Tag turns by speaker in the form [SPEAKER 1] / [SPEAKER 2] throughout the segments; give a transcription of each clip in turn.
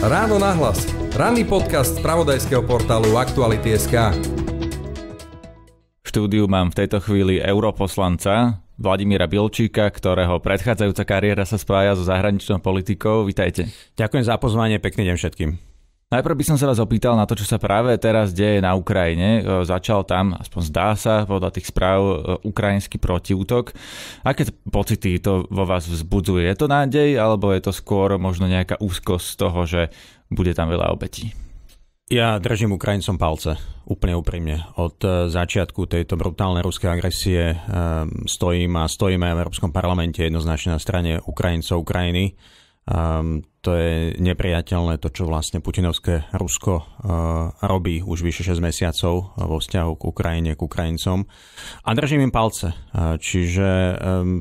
[SPEAKER 1] Ráno na hlas. Ranný podcast z pravodajského portálu Aktuality.sk V štúdiu mám v tejto chvíli europoslanca Vladimíra Bilčíka, ktorého predchádzajúca kariéra sa spája so zahraničnou politikou. Vítajte. Ďakujem za pozvanie, pekný deň všetkým. Najprv by som sa vás opýtal na to, čo sa práve teraz deje na Ukrajine. E, začal tam, aspoň zdá sa, podľa tých správ, e, ukrajinský protiútok. Aké pocity to vo vás vzbudzuje? Je to nádej, alebo je to skôr možno nejaká úzkosť z toho, že bude tam veľa obetí? Ja držím Ukrajincom
[SPEAKER 2] palce, úplne úprimne. Od e, začiatku tejto brutálnej ruskej agresie stojím a stojíme v Európskom parlamente jednoznačne na strane Ukrajincov Ukrajiny Um, to je nepriateľné, to čo vlastne putinovské Rusko uh, robí už vyše 6 mesiacov eh, vo vzťahu k Ukrajine, k Ukrajincom. A držím im palce. Uh, čiže um,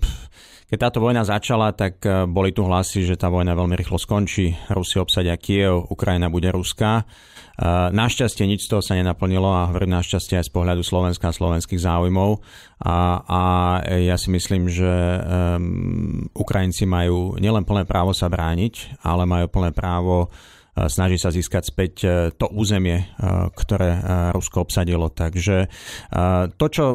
[SPEAKER 2] keď táto vojna začala, tak boli tu hlasy, že tá vojna veľmi rýchlo skončí. Rusi obsadia Kiev, Ukrajina bude ruská. Eh, našťastie nič z toho sa nenaplnilo a hovorím našťastie aj z pohľadu Slovenska a slovenských záujmov. A, a ja si myslím, že um, Ukrajinci majú nielen plné právo sa brániť, ale majú plné právo eh, snaží sa získať späť eh, to územie, ktoré Rusko obsadilo. Takže to, čo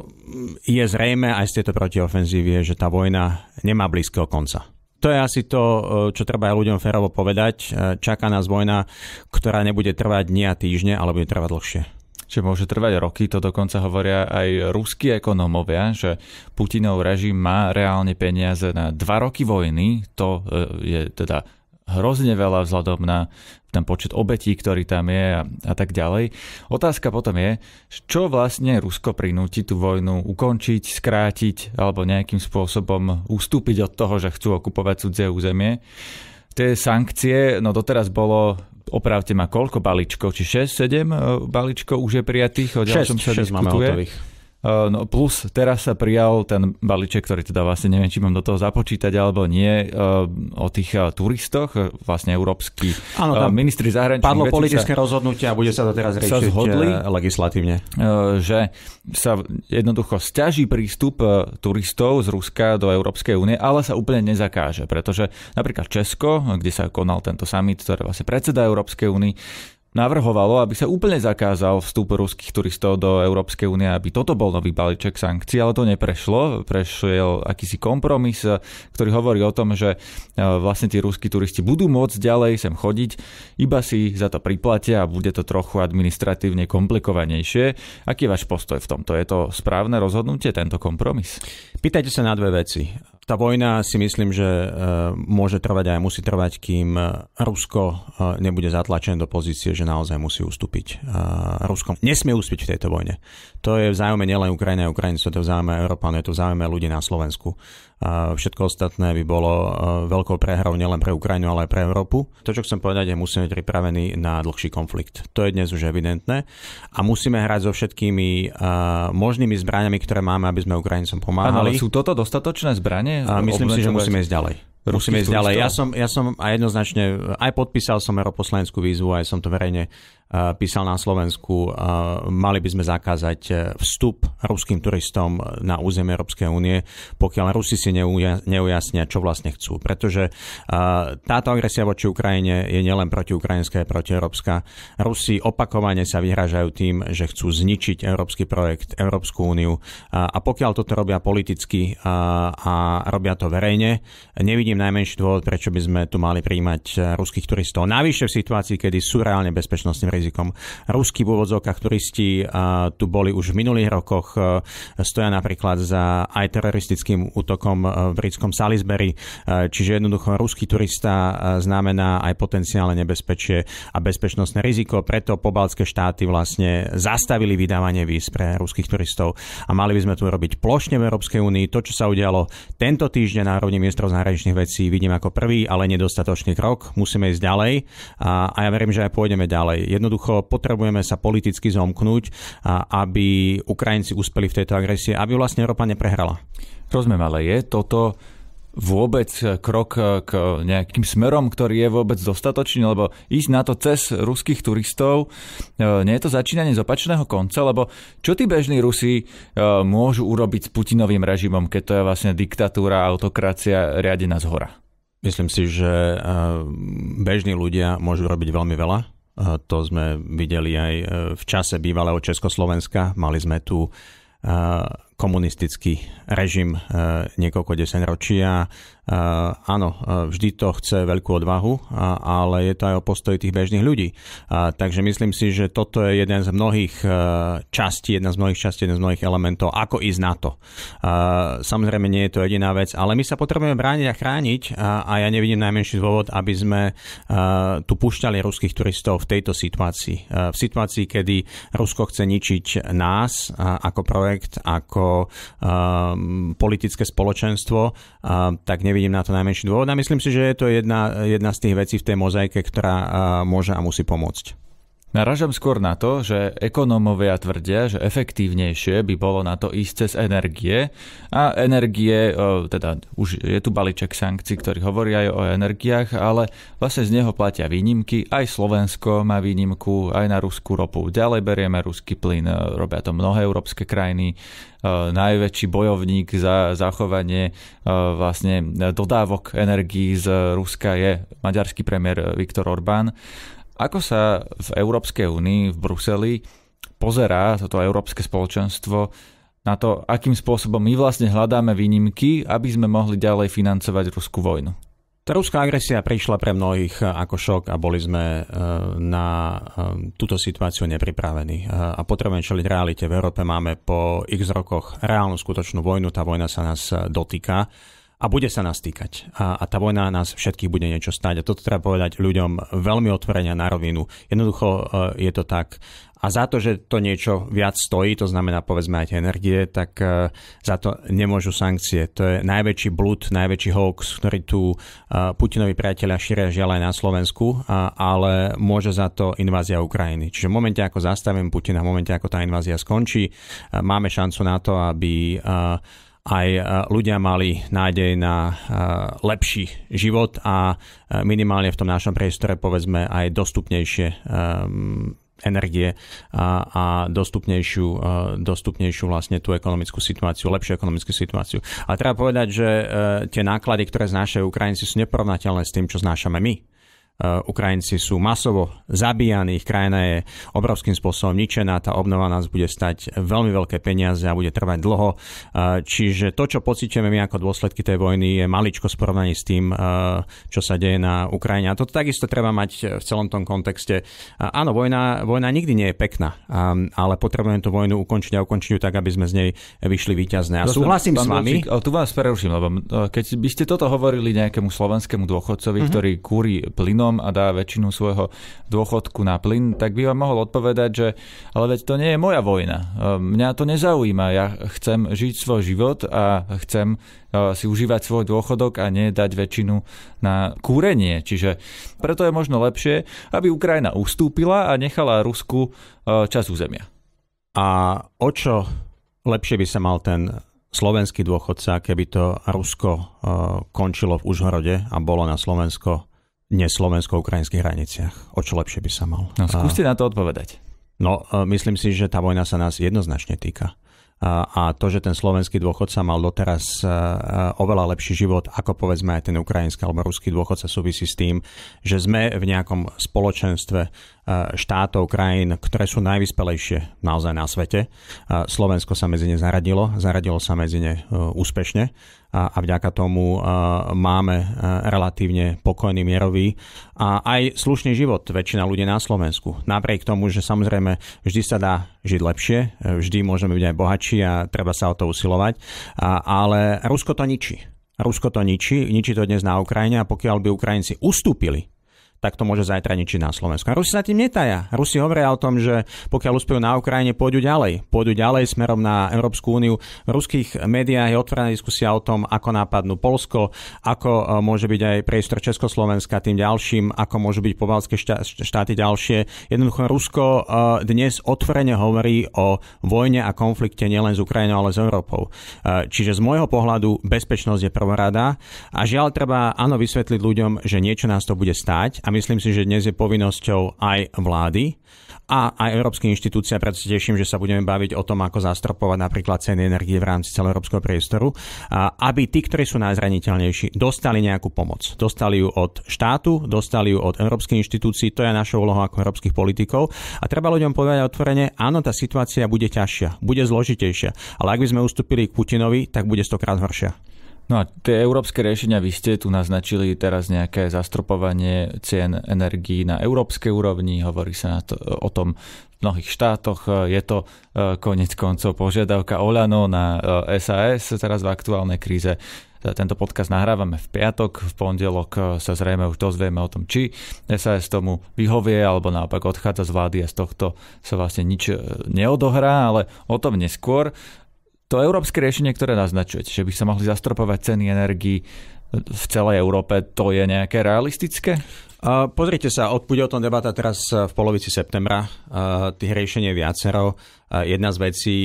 [SPEAKER 2] je zrejme aj z tejto protiofenzívy, je, že tá vojna nemá blízkeho konca to je asi to, e, čo treba aj ľuďom férovo povedať. E, čaká nás vojna, ktorá nebude trvať dni a týždne, ale bude trvať dlhšie
[SPEAKER 1] Čiže môže trvať roky, to dokonca hovoria aj ruskí ekonómovia, že Putinov režim má reálne peniaze na dva roky vojny, to e, je teda hrozne veľa vzhľadom na ten počet obetí, ktorý tam je a, a tak ďalej. Otázka potom je, čo vlastne Rusko prinúti tú vojnu ukončiť, skrátiť alebo nejakým spôsobom ustúpiť od toho, že chcú okupovať cudzie územie. Tie sankcie, no doteraz bolo opravte ma, koľko balíčkov? Či 6, 7 balíčkov už je prijatých? O 6, 6 máme hotových. Eh, no plus teraz sa prijal ten balíček, ktorý teda vlastne neviem, či mám do toho započítať alebo nie, eh, o tých eh, turistoch, vlastne európsky Áno, tam ministri zahraničných Padlo politické sa, rozhodnutie a bude sa to teraz riešiť zhodli, legislatívne. Že sa jednoducho stiaží prístup turistov z Ruska do Európskej únie, ale sa úplne nezakáže, pretože napríklad Česko, kde sa konal tento summit, ktorý vlastne predseda Európskej únie, navrhovalo, aby sa úplne zakázal vstup ruských turistov do Európskej únie, aby toto bol nový balíček sankcií, ale to neprešlo. Prešiel akýsi kompromis, eh, ktorý hovorí o tom, že eh, vlastne tí ruskí turisti budú môcť ďalej sem chodiť, iba si za to priplatia a bude to trochu administratívne komplikovanejšie. Aký je váš postoj v tomto? Je to správne rozhodnutie, tento kompromis?
[SPEAKER 2] Pýtajte sa na dve veci tá vojna si myslím, že e, môže trvať aj musí trvať, kým e, Rusko e, nebude zatlačené do pozície, že naozaj musí ustúpiť. Rusko nesmie uspieť v tejto vojne to je v záujme nielen Ukrajiny a Ukrajincov, to je v záujme Európanov, je to v záujme ľudí na Slovensku. Všetko ostatné by bolo e, veľkou prehrou nielen pre Ukrajinu, ale aj pre Európu. To, čo chcem povedať, je musíme byť pripravení na dlhší konflikt. To je dnes už evidentné. A musíme hrať so všetkými e, možnými zbraniami, ktoré máme, aby sme Ukrajincom pomáhali. Ano, ale sú
[SPEAKER 1] toto dostatočné zbranie? A myslím si, že musíme ísť ďalej. Musíme ísť ďalej. Ja som,
[SPEAKER 2] ja som aj jednoznačne aj podpísal som europoslanskú výzvu, aj som to verejne e, písal na Slovensku. E, mali by sme zakázať e, vstup ruským turistom na územie Európskej únie, pokiaľ Rusi si neujasnia, čo vlastne chcú. Pretože táto agresia voči Ukrajine je nielen proti ukrajinské, je proti európska. Rusi opakovane sa vyhražajú tým, že chcú zničiť európsky projekt, Európsku úniu. a pokiaľ toto robia politicky a robia to verejne, nevidím nevidím najmenší dôvod, prečo by sme tu mali príjmať eh, ruských turistov. Navyše v situácii, kedy sú reálne bezpečnostným rizikom. Ruskí v úvodzovkách turisti eh, tu boli už v minulých rokoch, eh, stoja napríklad za aj teroristickým útokom v britskom Salisbury, čiže jednoducho ruský turista znamená aj potenciálne nebezpečie a bezpečnostné riziko, preto pobaltské štáty vlastne zastavili vydávanie víz pre ruských turistov a mali by sme tu robiť plošne v Európskej únii to, čo sa udialo tento týždeň na úrovni ministrov zahraničných vecí veci vidím ako prvý, ale nedostatočný krok. Musíme ísť ďalej a, a ja verím, že aj pôjdeme ďalej. Jednoducho potrebujeme sa politicky zomknúť, a, aby Ukrajinci uspeli v tejto agresie, aby vlastne Európa neprehrala.
[SPEAKER 1] Rozumiem, ale je toto vôbec krok k nejakým smerom, ktorý je vôbec dostatočný, lebo ísť na to cez ruských turistov, e, nie je to začínanie z opačného konca, lebo čo tí bežní Rusi e, môžu urobiť s Putinovým režimom, keď to je vlastne diktatúra, autokracia riadená z hora? Myslím si, že e,
[SPEAKER 2] bežní ľudia môžu robiť veľmi veľa. To sme videli aj v čase bývalého Československa. Mali sme tu komunistický režim e, niekoľko desaťročia. E, áno, e, vždy to chce veľkú odvahu, ale je to aj o postoji tých bežných ľudí. Takže myslím si, že toto je jeden z mnohých častí, jedna z mnohých častí, jeden z mnohých elementov, ako ísť na to. Samozrejme, nie je to jediná vec, ale my sa potrebujeme brániť a chrániť a ja nevidím najmenší dôvod, aby sme tu púšťali ruských turistov v tejto situácii. V situácii, kedy Rusko chce ničiť nás ako projekt, ako um, politické spoločenstvo, um, tak nevidím na to najmenší dôvod a myslím si, že je to jedna, jedna z tých
[SPEAKER 1] vecí v tej mozaike, ktorá uh, môže a musí pomôcť. Naražam skôr na to, že ekonómovia tvrdia, že efektívnejšie by bolo na to ísť cez energie a energie, e, teda už je tu balíček sankcií, ktorý hovorí aj o energiách, ale vlastne z neho platia výnimky, aj Slovensko má výnimku, aj na ruskú ropu. Ďalej berieme ruský plyn, e, robia to mnohé európske krajiny, e, najväčší bojovník za zachovanie vlastne dodávok energií z Ruska je maďarský premiér Viktor Orbán ako sa v Európskej únii, v Bruseli, pozerá toto európske spoločenstvo na to, akým spôsobom my vlastne hľadáme výnimky, aby sme mohli ďalej financovať ruskú vojnu? Tá ruská agresia prišla pre mnohých
[SPEAKER 2] eh, ako šok a boli sme eh, na eh, túto situáciu nepripravení. A potrebujeme čeliť realite. V Európe máme po x rokoch reálnu skutočnú vojnu, tá vojna sa nás dotýka a bude sa nás týkať. A, a tá vojna nás všetkých bude niečo stať. A toto treba povedať ľuďom veľmi otvorenia na rovinu. Jednoducho e, je to tak. A za to, že to niečo viac stojí, to znamená povedzme aj tie energie, tak e, za to nemôžu sankcie. To je najväčší blúd, najväčší hoax, ktorý tu e, Putinovi priateľa šíria žiaľ aj na Slovensku, ale môže za to invázia Ukrajiny. Čiže v momente, ako zastavím Putina, v momente, ako tá invázia skončí, máme šancu na to, aby aj e, ľudia mali nádej na e, lepší život a e, minimálne v tom našom priestore povedzme aj dostupnejšie ehm, energie a, a dostupnejšiu, dostupnejšiu vlastne tú ekonomickú situáciu, lepšiu ekonomickú situáciu. A treba povedať, že tie náklady, ktoré znášajú Ukrajinci, sú neporovnateľné s tým, čo znášame my. Eh, Ukrajinci sú masovo zabíjani, ich krajina je obrovským spôsobom ničená, tá obnova nás bude stať veľmi veľké peniaze a bude trvať dlho. Eh, čiže to, čo pocitujeme my ako dôsledky tej vojny, je maličko v porovnaní s tým, eh, čo sa deje na Ukrajine. A to takisto treba mať v celom tom kontexte. Áno, vojna, vojna nikdy nie je pekná, ehm, ale potrebujeme tú vojnu ukončiť a ukončiť ju tak, aby sme z nej vyšli víťazné. A súhlasím s vami. Lučík, tu
[SPEAKER 1] vás preruším, lebo keď by ste toto hovorili nejakému slovenskému dôchodcovi, uh-huh. ktorý kúri plyno plynom a dá väčšinu svojho dôchodku na plyn, tak by vám mohol odpovedať, že ale veď to nie je moja vojna. E, mňa to nezaujíma. Ja chcem žiť svoj život a chcem e, si užívať svoj dôchodok a nedať väčšinu na kúrenie. Čiže preto je možno lepšie, aby Ukrajina ustúpila a nechala Rusku e, čas územia.
[SPEAKER 2] A o čo lepšie by sa mal ten slovenský dôchodca, keby to Rusko končilo v Užhorode a bolo na Slovensko dnes slovensko-ukrajinských hraniciach? O čo lepšie by sa mal? No, skúste na to odpovedať. No, e, myslím si, že tá vojna sa nás jednoznačne týka. A to, že ten slovenský dôchodca mal doteraz e, e, oveľa lepší život, ako povedzme aj ten ukrajinský alebo ruský dôchodca súvisí s tým, že sme v nejakom spoločenstve, Eh, štátov, krajín, ktoré sú najvyspelejšie naozaj na svete. Eh, Slovensko sa medzi ne zaradilo, zaradilo sa medzi ne eh, úspešne a vďaka tomu máme relatívne pokojný mierový a aj slušný život väčšina ľudí na Slovensku. Napriek tomu, že samozrejme vždy sa dá žiť lepšie, vždy môžeme byť aj bohatší a treba sa o to usilovať, ale Rusko to ničí. Rusko to ničí, ničí to dnes na Ukrajine a pokiaľ by Ukrajinci ustúpili tak to môže zajtra ničiť na Slovensku. A Rusi sa tým netaja. Rusi hovoria o tom, že pokiaľ uspejú na Ukrajine, pôjdu ďalej. Pôjdu ďalej smerom na Európsku úniu. V ruských médiách je otvorená diskusia o tom, ako nápadnú Polsko, ako e, môže byť aj priestor Československa tým ďalším, ako môžu byť pobalské štáty ďalšie. Jednoducho Rusko e, dnes otvorene hovorí o vojne a konflikte nielen s Ukrajinou, ale s Európou. E, čiže z môjho pohľadu bezpečnosť je prvorada a žiaľ treba áno vysvetliť ľuďom, že niečo nás to bude stáť a myslím si, že dnes je povinnosťou aj vlády a aj európskej inštitúcií. Preto sa teším, že sa budeme baviť o tom, ako zastropovať napríklad ceny energie v rámci celého európskeho priestoru, aby tí, ktorí sú najzraniteľnejší, dostali nejakú pomoc. Dostali ju od štátu, dostali ju od európskej inštitúcií, to je naša úloha ako európskych politikov. A treba ľuďom povedať otvorene, áno, tá situácia bude ťažšia, bude zložitejšia, ale ak by sme ustúpili k Putinovi, tak bude stokrát
[SPEAKER 1] horšia. No a tie európske riešenia, vy ste tu naznačili teraz nejaké zastropovanie cien energií na európskej úrovni, hovorí sa na to, o tom v mnohých štátoch, je to eh, konec koncov požiadavka Olano na SAS eh, teraz v aktuálnej kríze. Eh, tento podcast nahrávame v piatok, v pondelok sa zrejme už dozvieme o tom, či SAS tomu vyhovie alebo naopak odchádza z vlády a z tohto sa vlastne nič neodohrá, ale o tom neskôr to európske riešenie, ktoré naznačujete, že by sa mohli zastropovať ceny energii v celej Európe, to je nejaké realistické?
[SPEAKER 2] Uh, pozrite sa, odpúde o tom debata teraz v polovici septembra. Uh, tých riešení je viacero. Uh, jedna z vecí,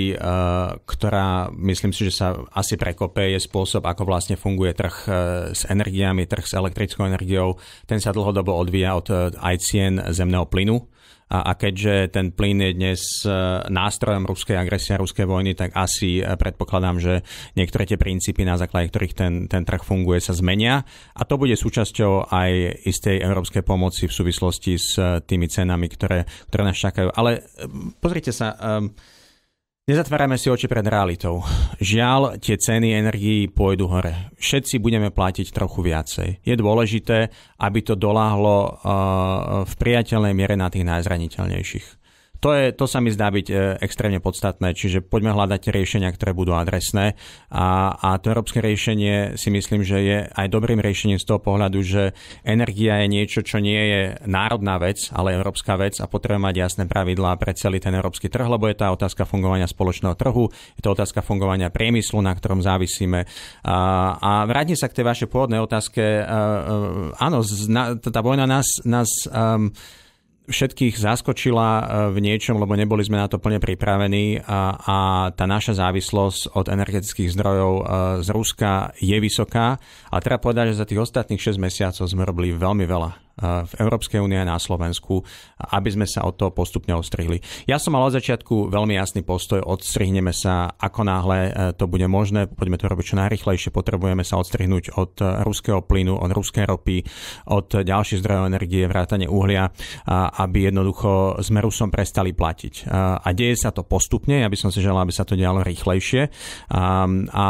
[SPEAKER 2] ktorá myslím si, že sa asi prekope, je spôsob, ako vlastne funguje trh e, s energiami, trh s elektrickou energiou. Ten sa dlhodobo odvíja od e, aj cien zemného plynu a, a keďže ten plyn je dnes e, nástrojom ruskej agresie a ruskej vojny, tak asi e, predpokladám, že niektoré tie princípy, na základe ktorých ten, ten trh funguje, sa zmenia. A to bude súčasťou aj istej európskej pomoci v súvislosti s e, tými cenami, ktoré, ktoré nás čakajú. Ale pozrite sa, um, Nezatvárame si oči pred realitou. Žiaľ, tie ceny energií pôjdu hore. Všetci budeme platiť trochu viacej. Je dôležité, aby to doláhlo eh, v priateľnej miere na tých najzraniteľnejších. To, je, to sa mi zdá byť e, extrémne podstatné, čiže poďme hľadať riešenia, ktoré budú adresné a, a to európske riešenie si myslím, že je aj dobrým riešením z toho pohľadu, že energia je niečo, čo nie je národná vec, ale európska vec a potrebujeme mať jasné pravidlá pre celý ten európsky trh, lebo je tá otázka fungovania spoločného trhu, je to otázka fungovania priemyslu, na ktorom závisíme. A, a vrátim sa k tej vašej pôvodnej otázke. E, e, áno, zna, tá vojna nás, nás um, všetkých zaskočila e, v niečom, lebo neboli sme na to plne pripravení a, a tá naša závislosť od energetických zdrojov e, z Ruska je vysoká. A treba povedať, že za tých ostatných 6 mesiacov sme robili veľmi veľa v Európskej únie a na Slovensku, aby sme sa od toho postupne ostrihli. Ja som mal od začiatku veľmi jasný postoj, odstrihneme sa ako náhle e, to bude možné, poďme to robiť čo najrychlejšie, potrebujeme sa odstrihnúť od e, ruského plynu, od ruskej ropy, od ďalších zdrojov energie, vrátane uhlia, aby jednoducho sme Rusom prestali platiť. E, a deje sa to postupne, ja by som si želal, aby sa to dialo rýchlejšie a, a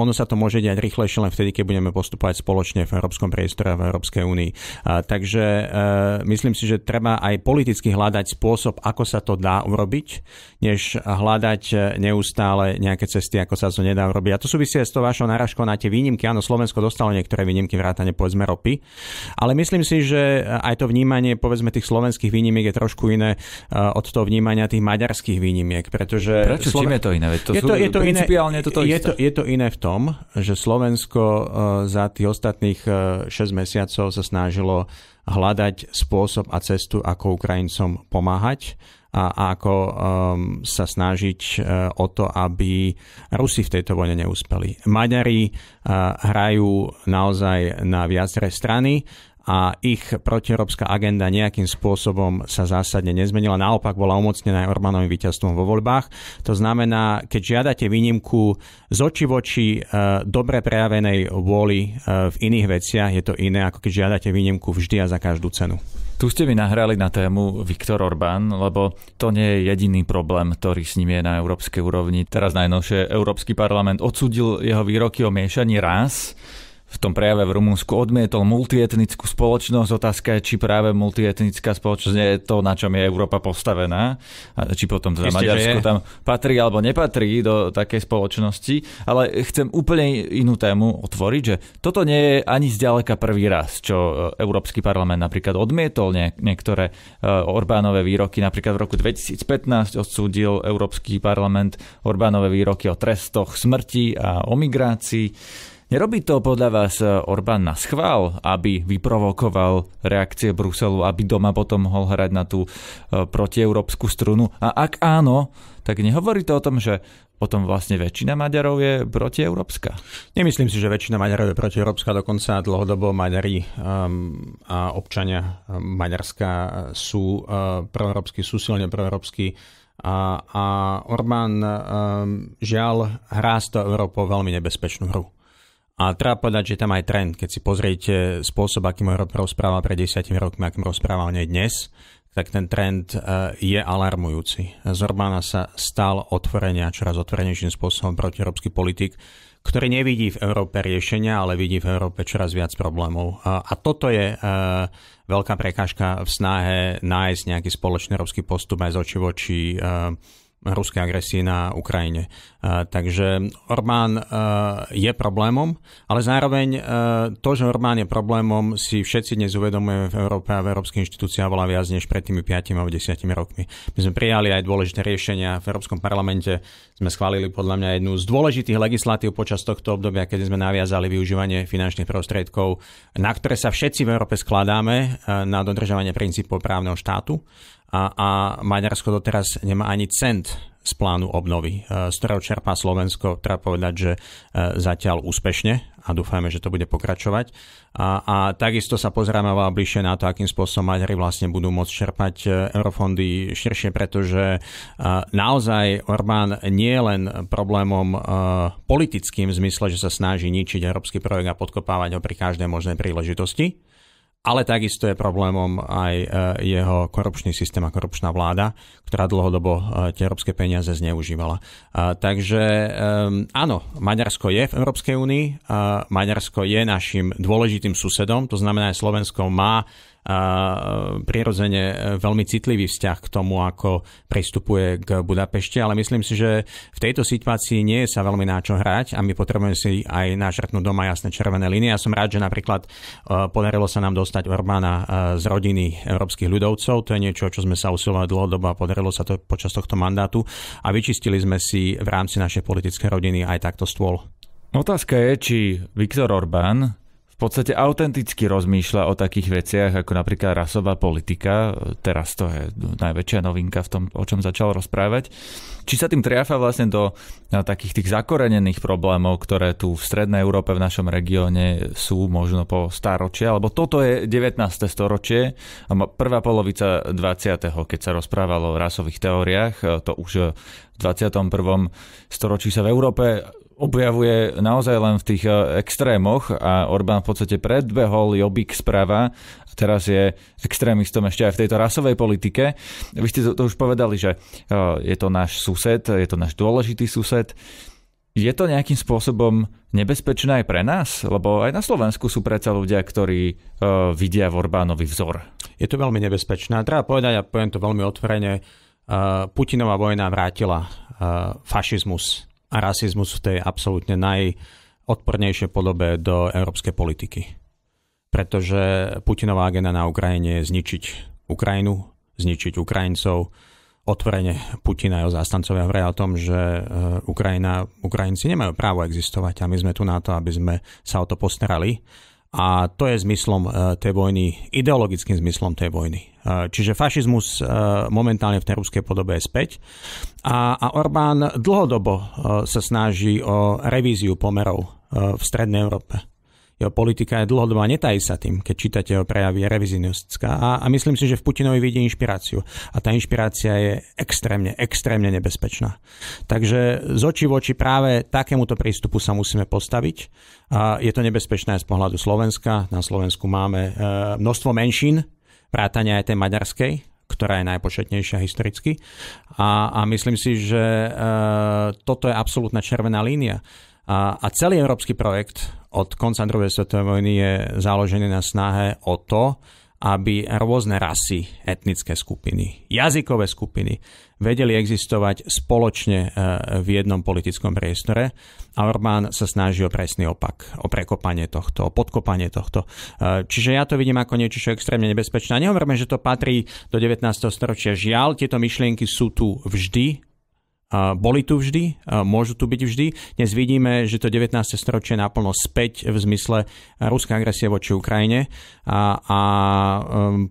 [SPEAKER 2] ono sa to môže diať rýchlejšie len vtedy, keď budeme postupovať spoločne v európskom priestore a v Európskej únii. Takže e, myslím si, že treba aj politicky hľadať spôsob, ako sa to dá urobiť, než hľadať e, neustále nejaké cesty, ako sa to nedá urobiť. A to aj s to vašou náražkou na tie výnimky. Áno, Slovensko dostalo niektoré výnimky vrátane povedzme ropy, ale myslím si, že e, aj to vnímanie povedzme tých slovenských výnimiek je trošku iné od toho vnímania tých maďarských výnimiek, pretože... Prečo? Slo... Čím je to iné? to je, to, je, to iné je, to, je, to, je to iné v tom, že Slovensko za tých ostatných 6 mesiacov sa sa snažilo hľadať spôsob a cestu, ako Ukrajincom pomáhať a ako um, sa snažiť uh, o to, aby Rusi v tejto vojne neúspeli. Maďari uh, hrajú naozaj na viaceré strany a ich protieurópska agenda nejakým spôsobom sa zásadne nezmenila. Naopak bola umocnená aj Orbánovým víťazstvom vo voľbách. To znamená, keď žiadate výnimku z oči voči e, dobre prejavenej vôli e, v iných veciach, je to iné, ako keď žiadate výnimku
[SPEAKER 1] vždy a za každú cenu. Tu ste mi nahrali na tému Viktor Orbán, lebo to nie je jediný problém, ktorý s ním je na európskej úrovni. Teraz najnovšie Európsky parlament odsudil jeho výroky o miešaní rás v tom prejave v Rumunsku odmietol multietnickú spoločnosť. Otázka je, či práve multietnická spoločnosť nie je to, na čom je Európa postavená, a či potom teda Ešte, Maďarsko tam patrí alebo nepatrí do takej spoločnosti. Ale chcem úplne inú tému otvoriť, že toto nie je ani zďaleka prvý raz, čo e, Európsky parlament napríklad odmietol niektoré e, Orbánové výroky. Napríklad v roku 2015 odsúdil Európsky parlament Orbánové výroky o trestoch smrti a o migrácii. Nerobí to podľa vás eh, Orbán na schvál, aby vyprovokoval reakcie Bruselu, aby doma potom mohol hrať na tú eh, protieurópsku strunu? A ak áno, tak nehovorí to o tom, že potom vlastne väčšina Maďarov je protieurópska? Nemyslím si, že väčšina Maďarov je protieurópska, dokonca dlhodobo Maďari um,
[SPEAKER 2] a občania ehm, Maďarska eh, sú uh, proeurópsky, sú silne proeurópsky a, a Orbán um, žiaľ hrá s to Európou veľmi nebezpečnú hru. A treba povedať, že tam aj trend, keď si pozriete spôsob, akým Európa rozpráva pred desiatimi rokmi, akým rozpráva o nej dnes, tak ten trend e, je alarmujúci. Z Orbána sa stal otvorenia čoraz otvorenejším spôsobom protieurópsky politik, ktorý nevidí v Európe riešenia, ale vidí v Európe čoraz viac problémov. E, a toto je e, veľká prekážka v snahe nájsť nejaký spoločný európsky postup aj z oči voči ruskej agresie na Ukrajine. E, takže Orbán e, je problémom, ale zároveň e, to, že Orbán je problémom, si všetci dnes uvedomujeme v Európe a v európskych inštitúciách veľa viac než pred tými 5 a 10 rokmi. My sme prijali aj dôležité riešenia v Európskom parlamente. Sme schválili podľa mňa jednu z dôležitých legislatív počas tohto obdobia, kedy sme naviazali využívanie finančných prostriedkov, na ktoré sa všetci v Európe skladáme na dodržovanie princípov právneho štátu a, a Maďarsko doteraz nemá ani cent z plánu obnovy, e, z ktorého čerpá Slovensko, treba povedať, že e, zatiaľ úspešne a dúfajme, že to bude pokračovať. A, a takisto sa pozrieme oveľa bližšie na to, akým spôsobom Maďari vlastne budú môcť čerpať e, eurofondy širšie, pretože naozaj Orbán nie je len problémom politickým v zmysle, že sa snaží ničiť európsky projekt a podkopávať ho pri každej možnej príležitosti, ale takisto je problémom aj e, jeho korupčný systém a korupčná vláda, ktorá dlhodobo e, tie európske peniaze zneužívala. E, takže áno, Maďarsko je v Európskej únii, Maďarsko je našim dôležitým susedom, to znamená, že Slovensko má E, prirodzene e, veľmi citlivý vzťah k tomu, ako pristupuje k Budapešti, ale myslím si, že v tejto situácii nie je sa veľmi na čo hrať a my potrebujeme si aj našrtnúť doma jasné červené línie. Ja som rád, že napríklad e, podarilo sa nám dostať Orbána z rodiny európskych ľudovcov. To je niečo, čo sme sa usilovali dlhodobo a podarilo sa to počas tohto mandátu a vyčistili sme si v rámci našej politickej rodiny aj takto stôl.
[SPEAKER 1] Otázka je, či Viktor Orbán podstate autenticky rozmýšľa o takých veciach ako napríklad rasová politika, teraz to je najväčšia novinka v tom, o čom začal rozprávať, či sa tým triafa vlastne do takých tých zakorenených problémov, ktoré tu v Strednej Európe, v našom regióne sú možno po staročia, alebo toto je 19. storočie a prvá polovica 20. keď sa rozprávalo o rasových teóriách, to už v 21. storočí sa v Európe objavuje naozaj len v tých e, extrémoch a Orbán v podstate predbehol Jobbik sprava, a teraz je extrémistom ešte aj v tejto rasovej politike. Vy ste to, to už povedali, že e, je to náš sused, je to náš dôležitý sused. Je to nejakým spôsobom nebezpečné aj pre nás? Lebo aj na Slovensku sú predsa ľudia, ktorí uh, vidia v Orbánovi vzor. Je to veľmi nebezpečné. A treba povedať, a poviem to veľmi otvorene, uh,
[SPEAKER 2] Putinová vojna vrátila uh, fašizmus a rasizmus v tej absolútne najodpornejšej podobe do európskej politiky. Pretože Putinová agenda na Ukrajine je zničiť Ukrajinu, zničiť Ukrajincov. Otvorene Putina a jeho zástancovia hovoria o tom, že e, Ukrajina, Ukrajinci nemajú právo existovať a my sme tu na to, aby sme sa o to postarali a to je zmyslom e, tej vojny, ideologickým zmyslom tej vojny. E, čiže fašizmus e, momentálne v tej ruskej podobe je späť. A, a Orbán dlhodobo sa snaží o revíziu pomerov v Strednej Európe. Jeho politika je dlhodobá, netají sa tým, keď čítate jeho prejavy, je revizionistická a, a myslím si, že v Putinovi vidí inšpiráciu a tá inšpirácia je extrémne, extrémne nebezpečná. Takže z očí v oči práve takémuto prístupu sa musíme postaviť a je to nebezpečné z pohľadu Slovenska. Na Slovensku máme e, množstvo menšín, vrátania aj tej maďarskej, ktorá je najpočetnejšia historicky. A, a myslím si, že e, toto je absolútna červená línia. A, a celý európsky projekt od konca druhej svetovej vojny je založený na snahe o to, aby rôzne rasy, etnické skupiny, jazykové skupiny vedeli existovať spoločne e, v jednom politickom priestore a Orbán sa snaží o presný opak, o prekopanie tohto, o podkopanie tohto. E, čiže ja to vidím ako niečo, čo je extrémne nebezpečné. A nehovoríme, že to patrí do 19. storočia. Žiaľ, tieto myšlienky sú tu vždy boli tu vždy, môžu tu byť vždy. Dnes vidíme, že to 19. storočie naplno späť v zmysle e, ruská agresie voči Ukrajine a, a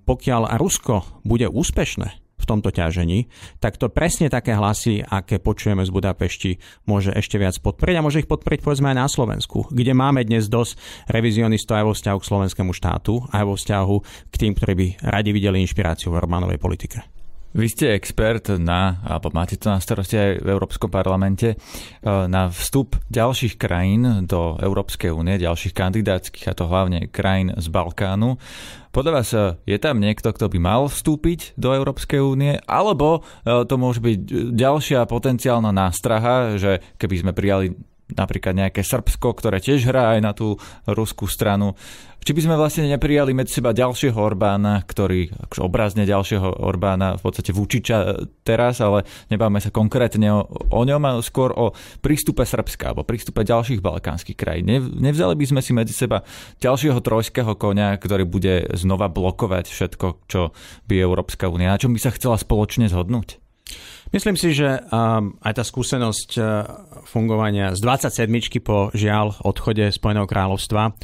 [SPEAKER 2] pokiaľ Rusko bude úspešné v tomto ťažení, tak to presne také hlasy, aké počujeme z Budapešti, môže ešte viac podporiť a môže ich podporiť povedzme aj na Slovensku, kde máme dnes dosť revizionistov aj vo vzťahu k slovenskému štátu, aj vo vzťahu
[SPEAKER 1] k tým, ktorí by radi videli inšpiráciu v Romanovej politike. Vy ste expert na, alebo máte to na starosti aj v Európskom parlamente, e, na vstup ďalších krajín do Európskej únie, ďalších kandidátskych, a to hlavne krajín z Balkánu. Podľa vás e, je tam niekto, kto by mal vstúpiť do Európskej únie, alebo e, to môže byť ďalšia potenciálna nástraha, že keby sme prijali napríklad nejaké Srbsko, ktoré tiež hrá aj na tú ruskú stranu. Či by sme vlastne neprijali medzi seba ďalšieho Orbána, ktorý akože obrazne ďalšieho Orbána, v podstate Vučiča teraz, ale nebáme sa konkrétne o, o ňom, ale skôr o prístupe Srbska alebo prístupe ďalších balkánskych krajín. Nevzali by sme si medzi seba ďalšieho trojského konia, ktorý bude znova blokovať všetko, čo by Európska únia, na čom by sa chcela spoločne zhodnúť?
[SPEAKER 2] Myslím si, že aj tá skúsenosť fungovania z 27 po žiaľ odchode Spojeného kráľovstva.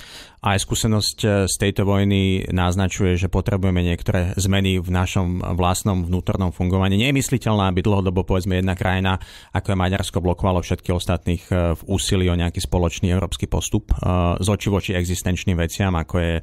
[SPEAKER 2] a Aj skúsenosť e, z tejto vojny naznačuje, že potrebujeme niektoré zmeny v našom vlastnom vnútornom fungovaní. Nie je mysliteľná, aby dlhodobo povedzme jedna krajina, ako je Maďarsko, blokovalo všetky ostatných e, v úsilí o nejaký spoločný európsky postup e, z oči voči existenčným veciam, ako je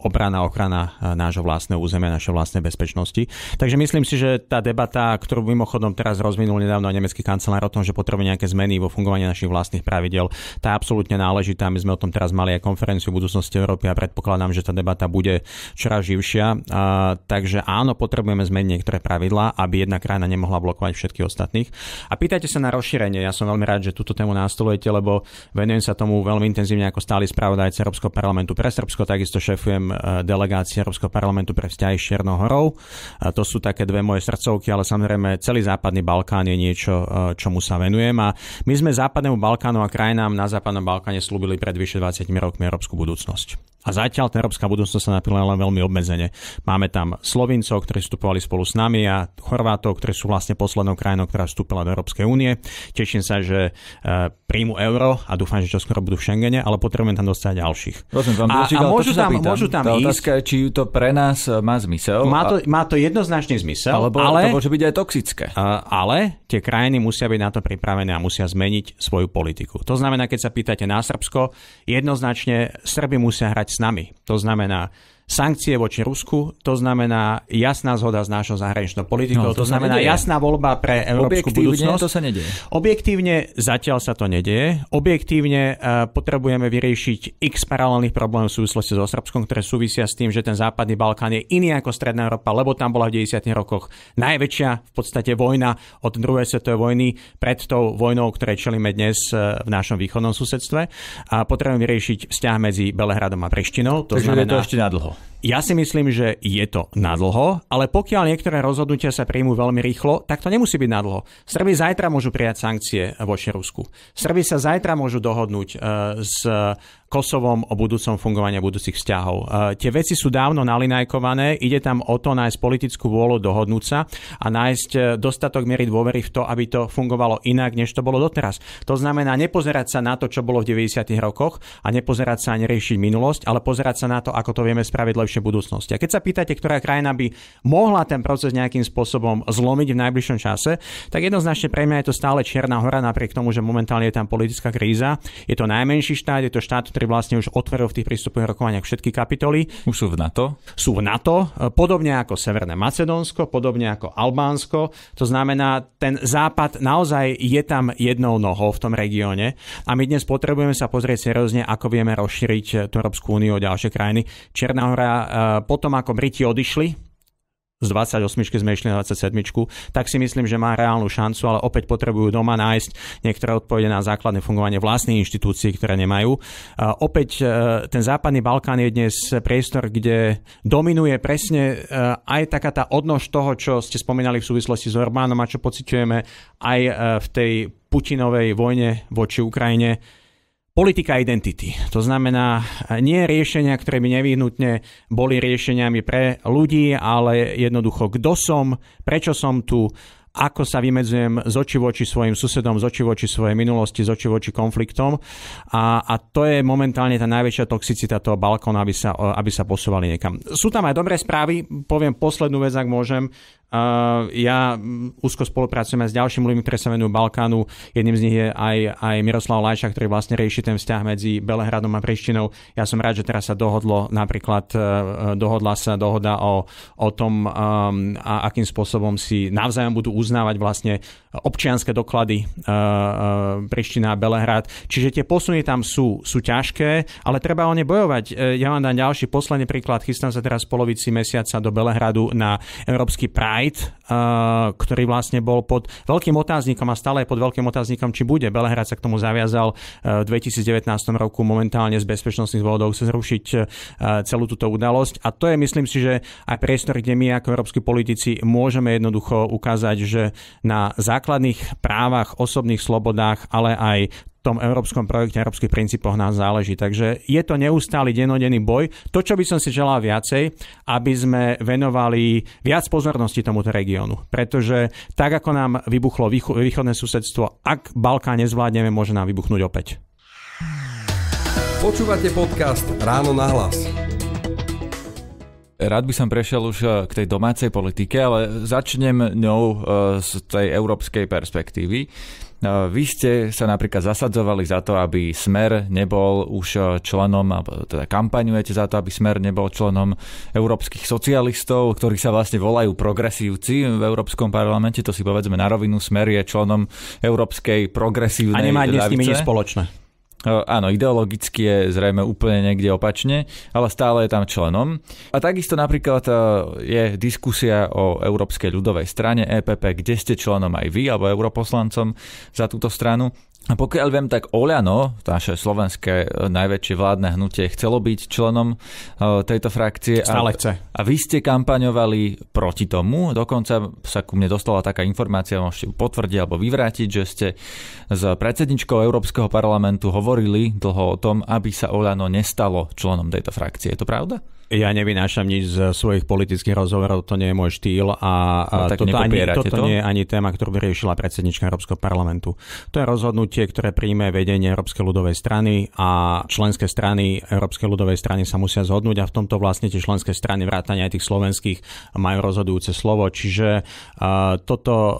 [SPEAKER 2] obrana, ochrana nášho vlastného územia, našej vlastnej bezpečnosti. Takže myslím si, že tá debata, ktorú mimochodom teraz rozvinul nedávno nemecký kancelár o tom, že potrebuje nejaké zmeny vo fungovaní fungovanie našich vlastných pravidel. Tá absolútne náležitá, my sme o tom teraz mali aj konferenciu budúcnosti Európy a predpokladám, že tá debata bude čoraz živšia. A, takže áno, potrebujeme zmeniť niektoré pravidlá, aby jedna krajina nemohla blokovať všetkých ostatných. A pýtajte sa na rozšírenie. Ja som veľmi rád, že túto tému nastolujete, lebo venujem sa tomu veľmi intenzívne ako stály spravodajca Európskeho parlamentu pre Srbsko, takisto šefujem e, delegácie Európskeho parlamentu pre vzťahy s Černohorou. A to sú také dve moje srdcovky, ale samozrejme celý západný Balkán je niečo, e, čomu sa venujem. A my sme sme západnému Balkánu a krajinám na západnom Balkáne slúbili pred vyše 20 rokmi európsku budúcnosť. A zatiaľ tá európska budúcnosť sa napríklad len veľmi obmedzene. Máme tam Slovincov, ktorí vstupovali spolu s nami a Chorvátov, ktorí sú vlastne poslednou krajinou, ktorá vstúpila do Európskej únie. Teším sa, že e, príjmu euro a dúfam, že skoro budú v Schengene, ale potrebujem tam dostať ďalších. Rozumiem, pán a, a môžu, tam, pýtam, môžu tam ísť. otázka či to pre nás e, má zmysel. Má to, má to jednoznačný zmysel. Alebo ale, to môže byť aj toxické. Ale tie krajiny musia byť na to pripravené a musia zmeniť meniť svoju politiku. To znamená, keď sa pýtate na Srbsko, jednoznačne Srby musia hrať s nami. To znamená, sankcie voči Rusku, to znamená jasná zhoda s našou zahraničnou politikou, no, to, to znamená nedieje. jasná voľba pre európsku Objektívne budúcnosť. to sa nedieje. Objektívne zatiaľ sa to nedieje. Objektívne uh, potrebujeme vyriešiť x paralelných problémov v súvislosti so Srbskom, ktoré súvisia s tým, že ten západný Balkán je iný ako Stredná Európa, lebo tam bola v 90. rokoch najväčšia v podstate vojna od druhej svetovej vojny pred tou vojnou, ktorej čelíme dnes e, v našom východnom susedstve. A potrebujeme vyriešiť vzťah medzi Belehradom a Preštinou. To Takže znamená, je to ešte na dlho. Ja si myslím, že je to nadlho, ale pokiaľ niektoré rozhodnutia sa príjmú veľmi rýchlo, tak to nemusí byť nadlho. Srby zajtra môžu prijať sankcie voči Rusku. Srby sa zajtra môžu dohodnúť e, s Kosovom, o budúcom fungovaní budúcich vzťahov. E, tie veci sú dávno nalinajkované, ide tam o to nájsť politickú vôľu dohodnúť sa a nájsť e, dostatok miery dôvery v to, aby to fungovalo inak, než to bolo doteraz. To znamená nepozerať sa na to, čo bolo v 90. rokoch a nepozerať sa ani riešiť minulosť, ale pozerať sa na to, ako to vieme spraviť lepšie v budúcnosti. A keď sa pýtate, ktorá krajina by mohla ten proces nejakým spôsobom zlomiť v najbližšom čase, tak jednoznačne pre mňa je to stále Čierna hora, napriek tomu, že momentálne je tam politická kríza. Je to najmenší štát, je to štát, ktorý vlastne už otvoril v tých prístupových rokovaniach všetky kapitoly. Už sú v NATO? Sú v NATO, e, podobne ako Severné Macedónsko, podobne ako Albánsko. To znamená, ten západ naozaj je tam jednou nohou v tom regióne a my dnes potrebujeme sa pozrieť seriózne, ako vieme rozšíriť tú Európsku úniu o ďalšie krajiny. Černá hora e, potom, ako Briti odišli, z 28 sme išli na 27, tak si myslím, že má reálnu šancu, ale opäť potrebujú doma nájsť niektoré odpovede na základné fungovanie vlastných inštitúcií, ktoré nemajú. Opäť e, ten západný Balkán je dnes priestor, kde dominuje presne e, aj taká tá odnož toho, čo ste spomínali v súvislosti s Orbánom a čo pociťujeme aj e, v tej Putinovej vojne voči Ukrajine politika identity. To znamená, nie riešenia, ktoré by nevyhnutne boli riešeniami pre ľudí, ale jednoducho, kto som, prečo som tu, ako sa vymedzujem z oči voči svojim susedom, z oči voči svojej minulosti, z oči voči konfliktom. A, a to je momentálne tá najväčšia toxicita toho balkóna, aby sa, aby sa posúvali niekam. Sú tam aj dobré správy, poviem poslednú vec, ak môžem. Uh, ja úzko spolupracujem aj s ďalšími ľuďmi, ktoré sa venujú Balkánu. Jedným z nich je aj, aj Miroslav Lajša, ktorý vlastne rieši ten vzťah medzi Belehradom a Prištinou. Ja som rád, že teraz sa dohodlo napríklad, uh, dohodla sa dohoda o, o tom, um, a akým spôsobom si navzájom budú uznávať vlastne občianské doklady uh, uh, Priština a Belehrad. Čiže tie posuny tam sú, sú ťažké, ale treba o ne bojovať. Uh, ja vám dám ďalší posledný príklad. Chystám sa teraz v polovici mesiaca do Belehradu na Európsky práj Knight, uh, ktorý vlastne bol pod veľkým otáznikom a stále je pod veľkým otáznikom, či bude. Belehrad sa k tomu zaviazal e, v 2019 roku momentálne z bezpečnostných dôvodov sa zrušiť e, celú túto udalosť. A to je, myslím si, že aj priestor, kde my ako európsky politici môžeme jednoducho ukázať, že na základných právach, osobných slobodách, ale aj tom európskom projekte, európskych princípoch nás záleží. Takže je to neustály denodenný boj. To, čo by som si želal viacej, aby sme venovali viac pozornosti tomuto regiónu. Pretože tak, ako nám vybuchlo východné susedstvo, ak Balkán nezvládneme, môže nám vybuchnúť opäť.
[SPEAKER 1] Počúvate podcast Ráno na hlas. Rád by som prešiel už eh, k tej domácej politike, ale začnem ňou eh, z tej európskej perspektívy. Vy ste sa napríklad zasadzovali za to, aby Smer nebol už e, členom, teda kampaňujete za to, aby Smer nebol členom európskych socialistov, ktorí sa vlastne volajú progresívci v Európskom parlamente, to si povedzme na rovinu, Smer je členom Európskej progresívnej A nemá dnes s nimi nič spoločné. E, áno, ideologicky je zrejme úplne niekde opačne, ale stále je tam členom. A takisto napríklad e, je diskusia o Európskej ľudovej strane EPP, kde ste členom aj vy, alebo europoslancom za túto stranu. A pokiaľ viem, tak Oľano, naše slovenské e, najväčšie vládne hnutie, chcelo byť členom tejto frakcie. Stále a, chce. A vy ste kampaňovali proti tomu. Dokonca sa ku mne dostala taká informácia, môžete ju potvrdiť alebo vyvrátiť, že ste s predsedničkou Európskeho parlamentu hovorili hovorili dlho o tom, aby sa Olano nestalo členom tejto frakcie. Je to pravda? Ja nevynášam nič z svojich
[SPEAKER 2] politických rozhovorov, to nie je môj štýl a no, toto, ani, toto to? nie je ani téma, ktorú by riešila predsednička Európskeho parlamentu. To je rozhodnutie, ktoré príjme vedenie Európskej ľudovej strany a členské strany Európskej ľudovej strany sa musia zhodnúť a v tomto vlastne tie členské strany vrátania aj tých slovenských majú rozhodujúce slovo. Čiže uh, toto uh,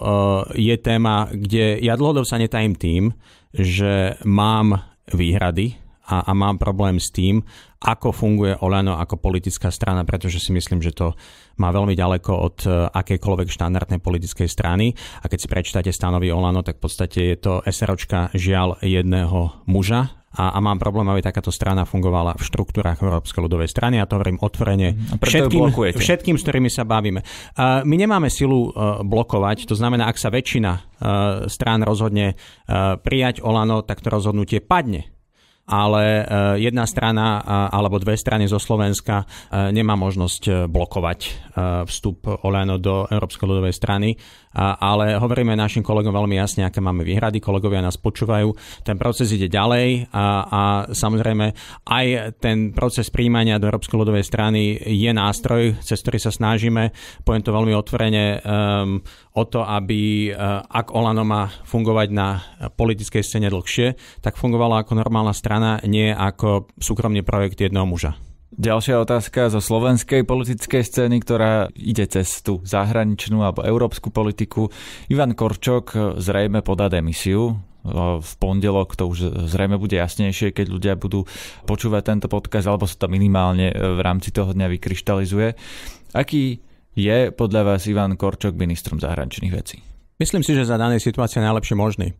[SPEAKER 2] je téma, kde ja dlhodobo sa netajím tým, že mám výhrady a, a mám problém s tým, ako funguje Olano ako politická strana, pretože si myslím, že to má veľmi ďaleko od e, akejkoľvek štandardnej politickej strany. A keď si prečítate stanovy Olano, tak v podstate je to SROčka žiaľ jedného muža, a, a mám problém, aby takáto strana fungovala v štruktúrach Európskej ľudovej strany. Ja to hovorím otvorene mm, všetkým, všetkým, s ktorými sa bavíme. Uh, my nemáme silu uh, blokovať, to znamená, ak sa väčšina uh, strán rozhodne uh, prijať Olano, tak to rozhodnutie padne ale eh, jedna strana eh, alebo dve strany zo Slovenska eh, nemá možnosť blokovať vstup Oleno do Európskej ľudovej strany, ale hovoríme našim kolegom veľmi jasne, aké máme výhrady, kolegovia nás počúvajú, ten proces ide ďalej a, a samozrejme aj ten proces príjmania do Európskej ľudovej strany je nástroj, cez ktorý sa snažíme, poviem to veľmi otvorene, um, o to, aby eh, ak Olano má fungovať na politickej scéne dlhšie, tak fungovala ako normálna strana, nie ako súkromný projekt jedného muža.
[SPEAKER 1] Ďalšia otázka zo slovenskej politickej scény, ktorá ide cez tú zahraničnú alebo európsku politiku. Ivan Korčok eh, zrejme podá demisiu v pondelok, to už zrejme bude jasnejšie, keď ľudia budú počúvať tento podkaz alebo sa to minimálne eh, v rámci toho dňa vykryštalizuje. Aký je podľa vás Ivan Korčok ministrom zahraničných vecí? Myslím si, že za danej
[SPEAKER 2] situácie najlepšie možný.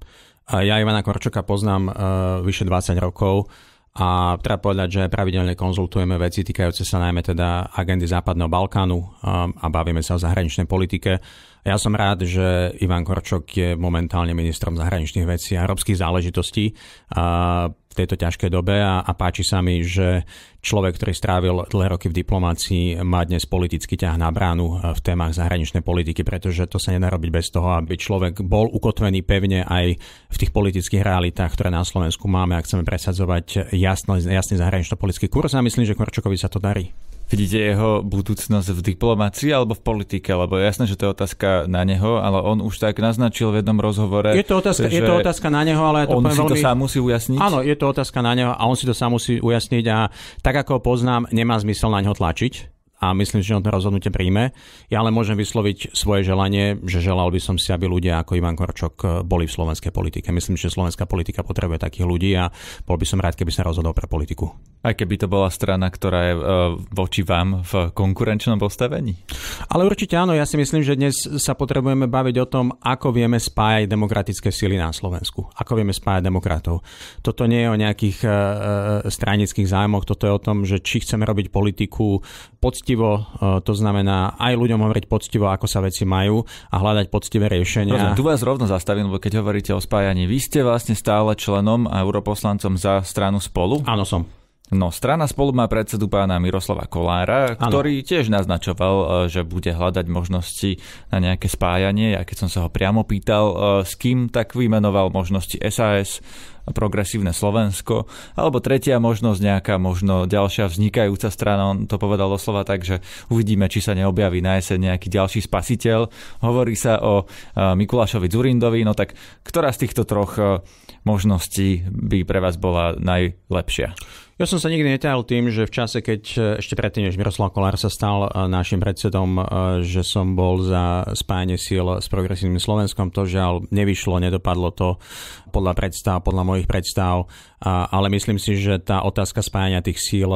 [SPEAKER 2] Ja Ivana Korčoka poznám uh, vyše 20 rokov a treba povedať, že pravidelne konzultujeme veci týkajúce sa najmä teda agendy Západného Balkánu um, a bavíme sa o zahraničnej politike. Ja som rád, že Ivan Korčok je momentálne ministrom zahraničných vecí a európskych záležitostí v tejto ťažkej dobe a, a páči sa mi, že človek, ktorý strávil dlhé roky v diplomácii, má dnes politický ťah na bránu e, v témach zahraničnej politiky, pretože to sa nedá robiť bez toho, aby človek bol ukotvený pevne aj v tých politických realitách, ktoré na Slovensku máme a chceme presadzovať
[SPEAKER 1] jasný, jasný zahranično-politický kurz a myslím, že Korčokovi sa to darí vidíte jeho budúcnosť v diplomácii alebo v politike? Lebo je jasné, že to je otázka na neho, ale on už tak naznačil v jednom rozhovore. Je to otázka, je to otázka
[SPEAKER 2] na neho, ale ja to on si veľmi... to sám
[SPEAKER 1] musí ujasniť. Áno, je to otázka na neho a on
[SPEAKER 2] si to sám musí ujasniť a tak ako ho poznám, nemá zmysel na neho tlačiť a myslím, že on to rozhodnutie príjme. Ja ale môžem vysloviť svoje želanie, že želal by som si, aby ľudia ako Ivan Korčok eh, boli v slovenskej politike. Myslím, že slovenská politika potrebuje takých ľudí a bol by som rád, keby sa rozhodol
[SPEAKER 1] pre politiku. Aj keby to bola strana, ktorá je eh, voči vám v konkurenčnom postavení?
[SPEAKER 2] Ale určite áno, ja si myslím, že dnes sa potrebujeme baviť o tom, ako vieme spájať demokratické síly na Slovensku, ako vieme spájať demokratov. Toto nie je o nejakých eh, stranických zájmoch, toto je o tom, že či chceme robiť politiku poctivú, poctivo, e, to
[SPEAKER 1] znamená aj ľuďom hovoriť poctivo, ako sa veci majú a hľadať poctivé riešenia. Rozumiem, tu vás rovno zastavím, lebo keď hovoríte o spájaní, vy ste vlastne stále členom a europoslancom za stranu spolu? Áno, som. No, strana spolu má predsedu pána Miroslava Kolára, ano. ktorý tiež naznačoval, e, že bude hľadať možnosti na nejaké spájanie. Ja keď som sa ho priamo pýtal, e, s kým, tak vymenoval možnosti SAS, progresívne Slovensko, alebo tretia možnosť, nejaká možno ďalšia vznikajúca strana, on to povedal doslova tak, že uvidíme, či sa neobjaví na jeseň nejaký ďalší spasiteľ. Hovorí sa o e, Mikulášovi Zurindovi, no tak ktorá z týchto troch možností by pre vás bola najlepšia?
[SPEAKER 2] Ja som sa nikdy netajal tým, že v čase, keď e, ešte predtým, než Miroslav Kolár sa stal e, našim predsedom, e, že som bol za spájanie síl s progresívnym Slovenskom, to žiaľ nevyšlo, nedopadlo to podľa predstav, podľa mojich predstav, ale myslím si, že tá otázka spájania tých síl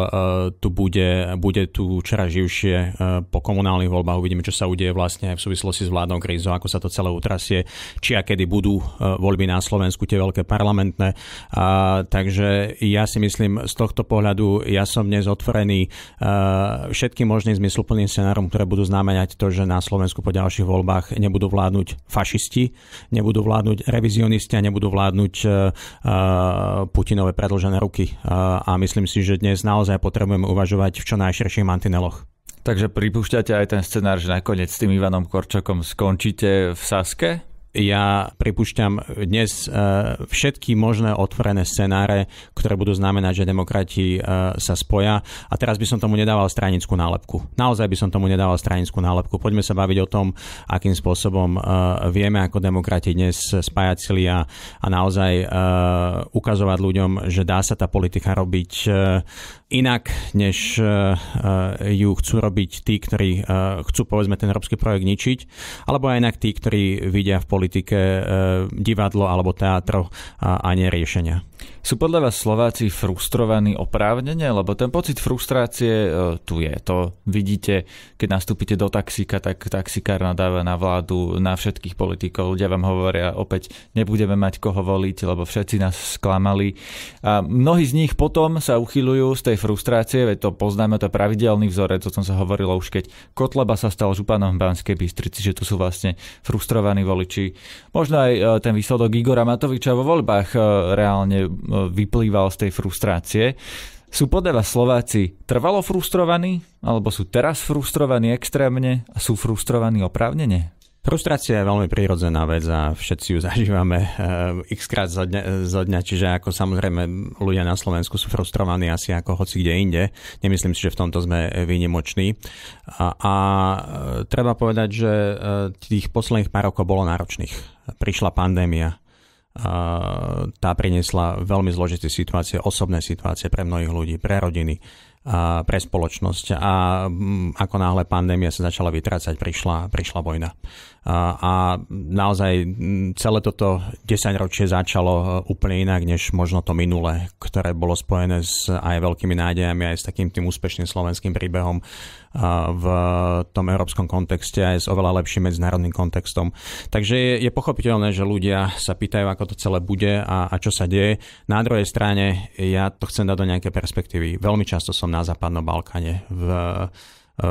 [SPEAKER 2] tu bude, bude tu čoraz živšie po komunálnych voľbách. Uvidíme, čo sa udeje vlastne v súvislosti s vládnou krízou, ako sa to celé utrasie, či a kedy budú voľby na Slovensku, tie veľké parlamentné. Takže ja si myslím z toho, tohto pohľadu ja som dnes otvorený eh, všetkým možným zmysluplným scenárom, ktoré budú znamenať to, že na Slovensku po ďalších voľbách nebudú vládnuť fašisti, nebudú vládnuť revizionisti a nebudú vládnuť eh, eh, Putinové predlžené ruky. A myslím si, že dnes naozaj potrebujeme uvažovať v čo najširších mantineloch.
[SPEAKER 1] Takže pripúšťate aj ten scenár, že nakoniec s tým Ivanom Korčokom skončíte v Saske? ja
[SPEAKER 2] pripúšťam dnes e, všetky možné otvorené scenáre, ktoré budú znamenať, že demokrati e, sa spoja. A teraz by som tomu nedával stranickú nálepku. Naozaj by som tomu nedával stranickú nálepku. Poďme sa baviť o tom, akým spôsobom e, vieme ako demokrati dnes spájať sily a, a naozaj ukazovať ľuďom, že dá sa tá politika robiť inak, než ju chcú robiť tí, ktorí chcú povedzme ten európsky projekt ničiť, alebo aj inak tí, ktorí vidia v politike politike e,
[SPEAKER 1] divadlo alebo teatro a, a nie riešenia. Sú podľa vás Slováci frustrovaní oprávnene? Lebo ten pocit frustrácie e, tu je. To vidíte, keď nastúpite do taxíka, tak taxikár nadáva na vládu, na všetkých politikov. Ľudia vám hovoria opäť, nebudeme mať koho voliť, lebo všetci nás sklamali. A mnohí z nich potom sa uchyľujú z tej frustrácie, veď to poznáme, to je pravidelný vzorec, o tom sa hovorilo už keď Kotleba sa stal županom v Banskej Bystrici, že tu sú vlastne frustrovaní voliči možno aj e, ten výsledok Igora Matoviča vo voľbách e, reálne e, vyplýval z tej frustrácie. Sú podľa vás Slováci trvalo frustrovaní, alebo sú teraz frustrovaní extrémne a sú frustrovaní oprávnene?
[SPEAKER 2] Frustrácia je veľmi prirodzená vec a všetci ju zažívame eh, x krát za dňa, eh, za dňa, čiže ako samozrejme ľudia na Slovensku sú frustrovaní asi ako hoci kde inde. Nemyslím si, že v tomto sme eh, výnimoční. A, a treba povedať, že tých posledných pár rokov bolo náročných. Prišla pandémia, tá priniesla veľmi zložité situácie, osobné situácie pre mnohých ľudí, pre rodiny pre spoločnosť. A mm, ako náhle pandémia sa začala vytrácať, prišla, prišla vojna. A naozaj mm, celé toto desaťročie začalo e, úplne inak, než možno to minulé, ktoré bolo spojené s aj veľkými nádejami, aj s takým tým úspešným slovenským príbehom e, v tom európskom kontexte aj s oveľa lepším medzinárodným kontextom. Takže je, je pochopiteľné, že ľudia sa pýtajú, ako to celé bude a, a čo sa deje. Na druhej strane ja to chcem dať do nejaké perspektívy. Veľmi často som na Západnom Balkáne, v, e,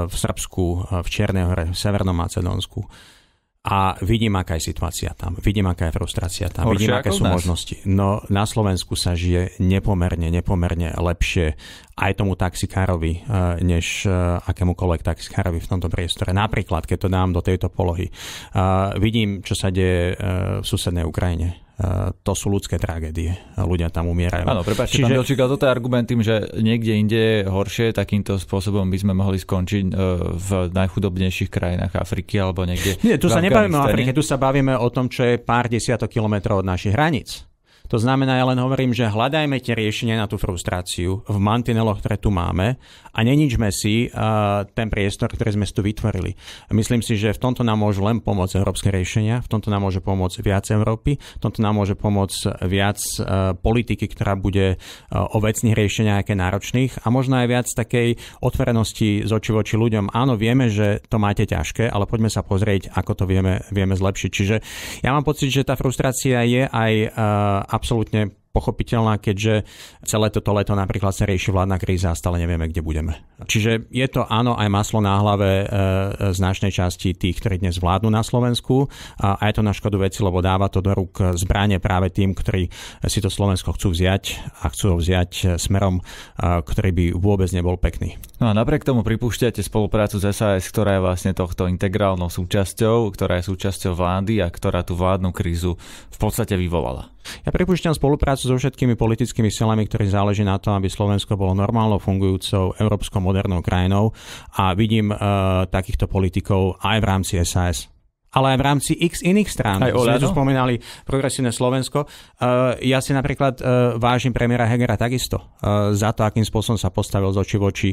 [SPEAKER 2] v Srbsku, e, v Čiernej hore, v Severnom Macedónsku. A vidím, aká je situácia tam, vidím, aká je frustrácia tam, Horšie vidím, aké sú nás. možnosti. No na Slovensku sa žije nepomerne, nepomerne lepšie aj tomu taxikárovi, e, než akémukoľvek taxikárovi v tomto priestore. Napríklad, keď to dám do tejto polohy, vidím, čo sa deje v susednej Ukrajine Eh, to sú ľudské tragédie. Ľudia tam umierajú. Áno, prepáčte, Čiže...
[SPEAKER 1] pán toto je argument tým, že niekde inde je horšie, takýmto spôsobom by sme mohli skončiť eh, v najchudobnejších krajinách Afriky alebo niekde. Nie, tu sa nebavíme o Afrike,
[SPEAKER 2] tu sa bavíme o tom, čo je pár desiatok kilometrov od našich hraníc. To znamená, ja len hovorím, že hľadajme tie riešenia na tú frustráciu v mantineloch, ktoré tu máme a neničme si uh, ten priestor, ktorý sme si tu vytvorili. Myslím si, že v tomto nám môžu len pomôcť európske riešenia, v tomto nám môže pomôcť viac Európy, v tomto nám môže pomôcť eh, viac uh, politiky, ktorá bude uh, o vecných riešeniach, aké náročných a možno aj viac takej otvorenosti z očí voči ľuďom. Áno, vieme, že to máte ťažké, ale poďme sa pozrieť, ako to vieme, vieme zlepšiť. Čiže ja mám pocit, že tá frustrácia je aj uh, absolútne pochopiteľná, keďže celé toto leto napríklad sa rieši vládna kríza a stále nevieme, kde budeme. Čiže je to áno aj maslo na hlave e, e, značnej časti tých, ktorí dnes vládnu na Slovensku a, a je to na škodu veci, lebo dáva to do rúk zbranie práve tým, ktorí si to Slovensko chcú vziať a chcú ho vziať e, smerom, e, ktorý by vôbec nebol pekný.
[SPEAKER 1] No a napriek tomu pripúšťate spoluprácu s SAS, ktorá je vlastne tohto integrálnou súčasťou, ktorá je súčasťou vlády a ktorá tú vládnu krízu v podstate vyvolala. Ja pripúšťam spoluprácu so všetkými politickými silami, ktorí záleží na tom, aby
[SPEAKER 2] Slovensko bolo normálno fungujúcou európsko modernou krajinou a vidím uh, takýchto politikov aj v rámci SAS ale aj v rámci x iných strán. Aj Sme tu spomínali progresívne Slovensko. E, ja si napríklad e, vážim premiéra Hegera takisto e, za to, akým spôsobom sa postavil z oči voči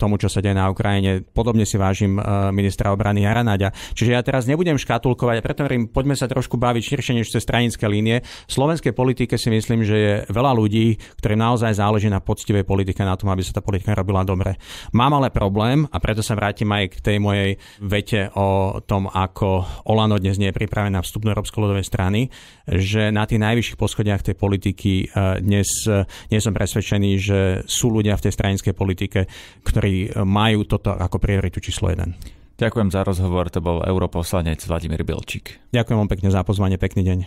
[SPEAKER 2] tomu, čo sa deje na Ukrajine. Podobne si vážim ministra obrany Jara Nadia. Čiže ja teraz nebudem škatulkovať, preto hovorím, poďme sa trošku baviť širšie než cez stranické línie. V slovenskej politike si myslím, že je veľa ľudí, ktorým naozaj záleží na poctivej politike, na tom, aby sa tá politika robila dobre. Mám ale problém, a preto sa vrátim aj k tej mojej vete o tom, ako Olano dnes nie je pripravená vstup do Európskej ľudovej strany, že na tých najvyšších poschodiach tej politiky e, dnes e, nie som presvedčený, že sú ľudia v tej stranickej politike, ktorí majú toto ako prioritu číslo 1. Ďakujem za rozhovor, to bol europoslanec Vladimír Bilčík. Ďakujem vám pekne za pozvanie, pekný deň.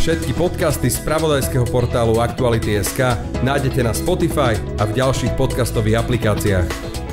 [SPEAKER 2] Všetky podcasty z pravodajského portálu Aktuality.sk nájdete na Spotify a v ďalších podcastových aplikáciách.